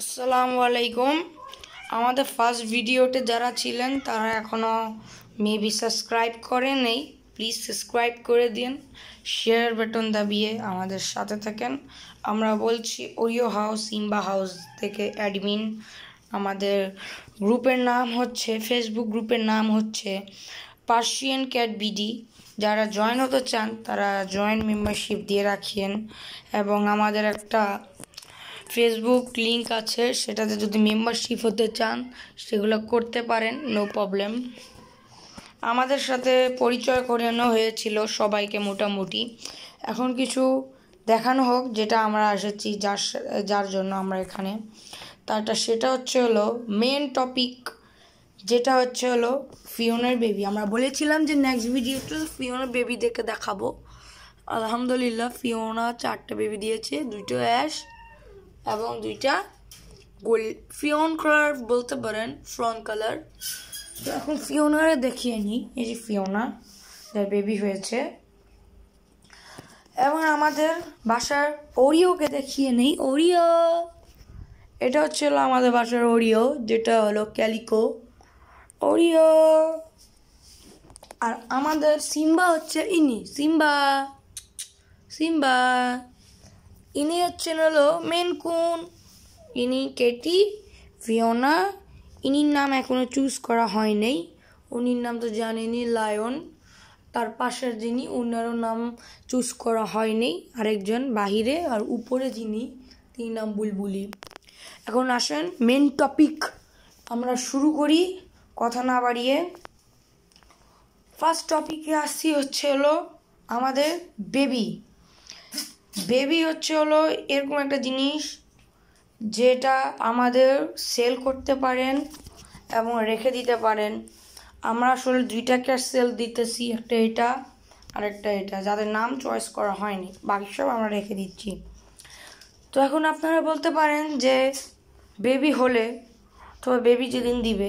আসসালামু আলাইকুম আমাদের ফার্স্ট ভিডিওতে যারা ছিলেন তারা এখনও মেবি সাবস্ক্রাইব করে নেই প্লিজ সাবস্ক্রাইব করে দিন শেয়ার বাটন দাবিয়ে আমাদের সাথে থাকেন আমরা বলছি ওরিও হাউস ইম্বা হাউস থেকে অ্যাডমিন আমাদের গ্রুপের নাম হচ্ছে ফেসবুক গ্রুপের নাম হচ্ছে পার্সিয়ান ক্যাট বিডি যারা জয়েন হতে চান তারা জয়েন মেম্বারশিপ দিয়ে রাখিয়েন এবং আমাদের একটা ফেসবুক লিঙ্ক আছে সেটাতে যদি মেম্বারশিপ হতে চান সেগুলো করতে পারেন নো প্রবলেম আমাদের সাথে পরিচয় করানো হয়েছিল সবাইকে মোটামুটি এখন কিছু দেখানো হোক যেটা আমরা এসেছি যার যার জন্য আমরা এখানে তারটা সেটা হচ্ছে হলো মেন টপিক যেটা হচ্ছে হলো ফিওনের বেবি আমরা বলেছিলাম যে নেক্সট ভিডিওতে ফিওনের বেবি দেখে দেখাবো আলহামদুলিল্লাহ ফিওনা চারটে বেবি দিয়েছে দুটো অ্যাশ এবং দুইটা গোল ফিয়ন কালার বলতে পারেন ফ্রন কালার তো এখন ফিওনারে দেখিয়ে নিই এই যে ফিওনা যার বেবি হয়েছে এবং আমাদের বাসার ওরিওকে দেখিয়ে নিই ওরিও এটা হচ্ছে হলো আমাদের বাসার ওরিও যেটা হলো ক্যালিকো ওরিও আর আমাদের সিম্বা হচ্ছে ইনি সিম্বা সিম্বা ইনি হচ্ছেন হলো মেন কুন ইনি কেটি ফিওনা ইনির নাম এখনও চুজ করা হয় নাই উনির নাম তো জানেনি লায়ন তার পাশের যিনি ওনারও নাম চুজ করা হয়নি আরেকজন বাহিরে আর উপরে যিনি তিনি নাম বুলবুলি এখন আসেন মেন টপিক আমরা শুরু করি কথা না বাড়িয়ে ফার্স্ট টপিকে আসছি হচ্ছে হলো আমাদের বেবি বেবি হচ্ছে হলো এরকম একটা জিনিস যেটা আমাদের সেল করতে পারেন এবং রেখে দিতে পারেন আমরা আসলে দুইটা ক্যাশ সেল দিতেছি একটা এটা আর একটা এটা যাদের নাম চয়েস করা হয়নি বাকি সব আমরা রেখে দিচ্ছি তো এখন আপনারা বলতে পারেন যে বেবি হলে তো বেবি যেদিন দিবে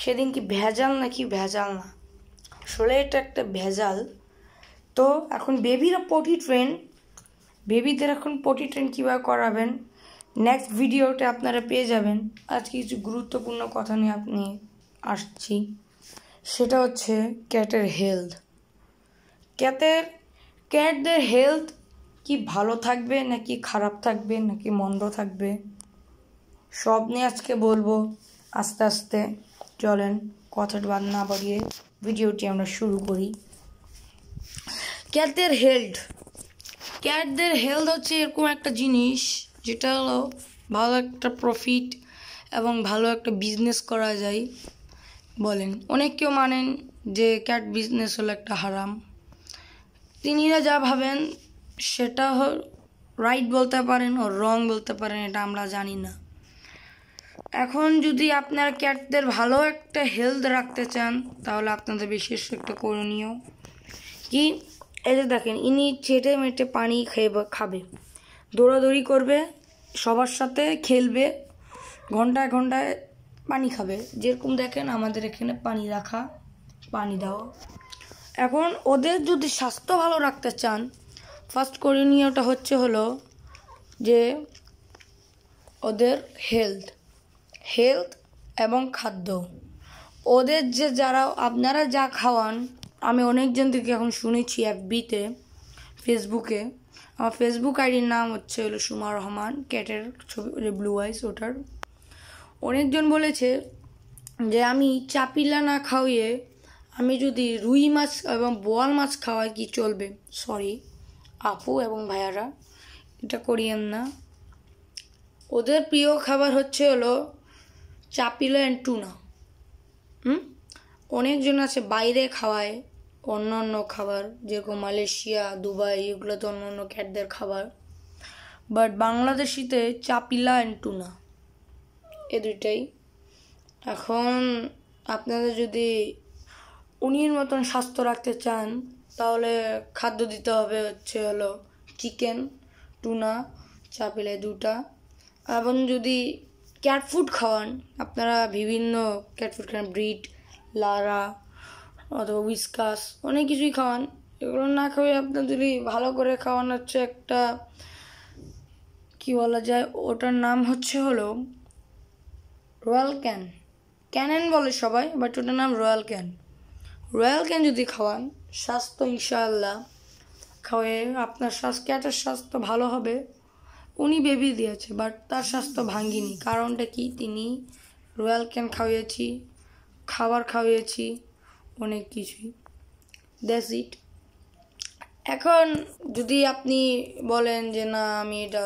সেদিন কি ভেজাল নাকি ভেজাল না আসলে এটা একটা ভেজাল তো এখন বেবিরা পটি ট্রেন বেবিদের এখন পটি ট্রেন কীভাবে করাবেন নেক্সট ভিডিওটা আপনারা পেয়ে যাবেন আজকে কিছু গুরুত্বপূর্ণ কথা নিয়ে আপনি আসছি সেটা হচ্ছে ক্যাটের হেলথ ক্যাটের ক্যাটদের হেলথ কি ভালো থাকবে নাকি খারাপ থাকবে নাকি মন্দ থাকবে সব নিয়ে আজকে বলবো আস্তে আস্তে চলেন কথাটা বাদ না বাড়িয়ে ভিডিওটি আমরা শুরু করি ক্যাটের হেলথ ক্যাটদের হেলথ হচ্ছে এরকম একটা জিনিস যেটা হলো ভালো একটা প্রফিট এবং ভালো একটা বিজনেস করা যায় বলেন অনেক কেউ মানেন যে ক্যাট বিজনেস হলো একটা হারাম তিনিরা যা ভাবেন সেটা রাইট বলতে পারেন ও রং বলতে পারেন এটা আমরা জানি না এখন যদি আপনার ক্যাটদের ভালো একটা হেলথ রাখতে চান তাহলে আপনাদের বিশেষ একটা করণীয় কি এই যে দেখেন ইনি চেটে মেটে পানি খেয়ে খাবে দৌড়াদৌড়ি করবে সবার সাথে খেলবে ঘন্টায় ঘন্টায় পানি খাবে যেরকম দেখেন আমাদের এখানে পানি রাখা পানি দেওয়া এখন ওদের যদি স্বাস্থ্য ভালো রাখতে চান ফার্স্ট করণীয়টা হচ্ছে হলো যে ওদের হেলথ হেলথ এবং খাদ্য ওদের যে যারা আপনারা যা খাওয়ান আমি অনেকজন থেকে এখন শুনেছি বিতে ফেসবুকে আমার ফেসবুক আইডির নাম হচ্ছে হলো সুমা রহমান ক্যাটের ছবি ব্লু আইস ওটার অনেকজন বলেছে যে আমি চাপিলা না খাওয়িয়ে আমি যদি রুই মাছ এবং বোয়াল মাছ খাওয়াই কি চলবে সরি আপু এবং ভাইয়ারা এটা করিয়েন না ওদের প্রিয় খাবার হচ্ছে হলো চাপিলা অ্যান্ড টুনা হুম অনেকজন আছে বাইরে খাওয়ায় অন্য অন্য খাবার যেরকম মালয়েশিয়া দুবাই এগুলো তো অন্য অন্য ক্যাটদের খাবার বাট বাংলাদেশিতে চাপিলা অ্যান্ড টুনা এ দুইটাই এখন আপনাদের যদি উনির মতন স্বাস্থ্য রাখতে চান তাহলে খাদ্য দিতে হবে হচ্ছে হলো চিকেন টুনা চাপিলা দুটা এবং যদি ক্যাট ফুড খাওয়ান আপনারা বিভিন্ন ক্যাট ফুড খান ব্রিড লারা অথবা উইস্কাস অনেক কিছুই খাওয়ান এগুলো না খাওয়াই আপনার যদি ভালো করে খাওয়ান হচ্ছে একটা কি বলা যায় ওটার নাম হচ্ছে হলো রয়্যাল ক্যান ক্যানেন বলে সবাই বাট ওটার নাম রয়্যাল ক্যান রয়্যাল ক্যান যদি খাওয়ান স্বাস্থ্য ইনশাআল্লাহ খাওয়ে আপনার স্বাস্থ্য ক্যাটের স্বাস্থ্য ভালো হবে উনি বেবি দিয়েছে বাট তার স্বাস্থ্য ভাঙ্গিনি কারণটা কি তিনি রয়্যাল ক্যান খাওয়িয়েছি খাবার খাওয়িয়েছি অনেক কিছুই দ্যাটস ইট এখন যদি আপনি বলেন যে না আমি এটা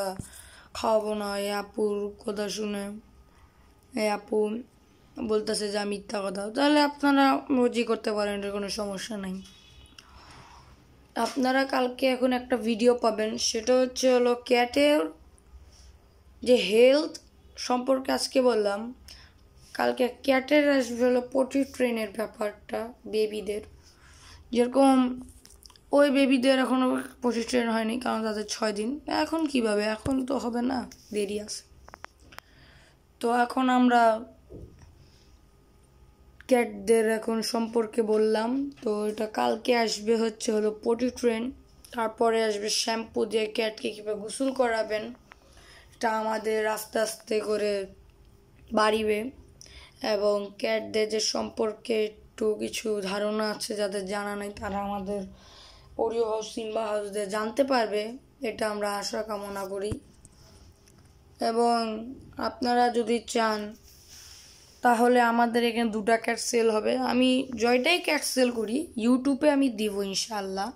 খাওয়াবো না এ আপুর কথা শুনে এ আপু বলতেছে যে মিথ্যা কথা তাহলে আপনারা মজি করতে পারেন এটার কোনো সমস্যা নাই আপনারা কালকে এখন একটা ভিডিও পাবেন সেটা হচ্ছে হলো ক্যাটের যে হেলথ সম্পর্কে আজকে বললাম কালকে ক্যাটের আসবে হলো পটি ট্রেনের ব্যাপারটা বেবিদের যেরকম ওই বেবিদের এখনও পটি ট্রেন হয়নি কারণ তাদের ছয় দিন এখন কিভাবে এখন তো হবে না দেরি আছে তো এখন আমরা ক্যাটদের এখন সম্পর্কে বললাম তো এটা কালকে আসবে হচ্ছে হলো পটি ট্রেন তারপরে আসবে শ্যাম্পু দিয়ে ক্যাটকে কীভাবে গোসল করাবেন এটা আমাদের আস্তে আস্তে করে বাড়িবে এবং ক্যাটদের যে সম্পর্কে একটু কিছু ধারণা আছে যাদের জানা নেই তারা আমাদের অডিও হাউস সিম্বা হাউসদের জানতে পারবে এটা আমরা আশা কামনা করি এবং আপনারা যদি চান তাহলে আমাদের এখানে দুটা ক্যাট সেল হবে আমি জয়টাই ক্যাট সেল করি ইউটিউবে আমি দিব ইনশাল্লাহ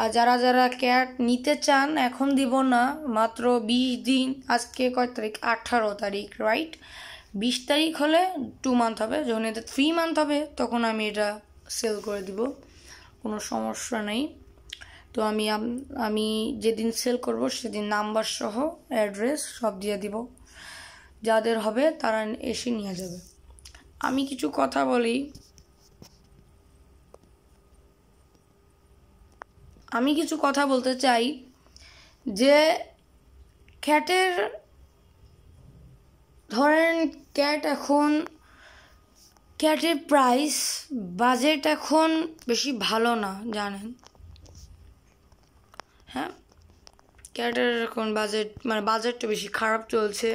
আর যারা যারা ক্যাট নিতে চান এখন দিব না মাত্র বিশ দিন আজকে কয় তারিখ আঠারো তারিখ রাইট বিশ তারিখ হলে টু মান্থ হবে যখন এটা থ্রি মান্থ হবে তখন আমি এটা সেল করে দিব কোনো সমস্যা নেই তো আমি আমি যেদিন সেল করব সেদিন নাম্বার সহ অ্যাড্রেস সব দিয়ে দিব যাদের হবে তারা এসে নিয়ে যাবে আমি কিছু কথা বলি আমি কিছু কথা বলতে চাই যে খ্যাটের ধরেন ক্যাট এখন ক্যাটের প্রাইস বাজেট এখন বেশি ভালো না জানেন হ্যাঁ ক্যাটের এখন বাজেট মানে বাজেটটা বেশি খারাপ চলছে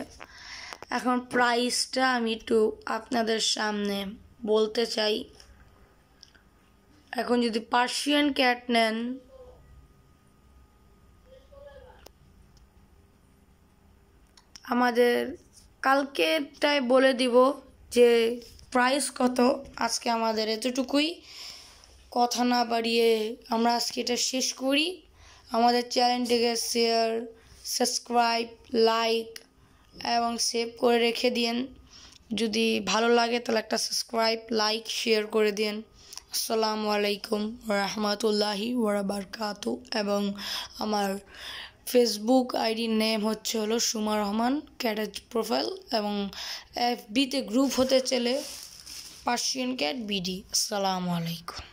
এখন প্রাইসটা আমি একটু আপনাদের সামনে বলতে চাই এখন যদি পার্সিয়ান ক্যাট নেন আমাদের কালকেটাই বলে দিব যে প্রাইস কত আজকে আমাদের এতটুকুই কথা না বাড়িয়ে আমরা আজকে এটা শেষ করি আমাদের চ্যানেলটিকে শেয়ার সাবস্ক্রাইব লাইক এবং সেভ করে রেখে দিন যদি ভালো লাগে তাহলে একটা সাবস্ক্রাইব লাইক শেয়ার করে দিন আসসালামু আলাইকুম রহমতুল্লাহি ওরাবারকাতু এবং আমার ফেসবুক আইডির নেম হচ্ছে হলো সুমা রহমান ক্যাটের প্রোফাইল এবং এফবিতে গ্রুপ হতে চলে পার্সিয়ান ক্যাট বিডি আসসালামু আলাইকুম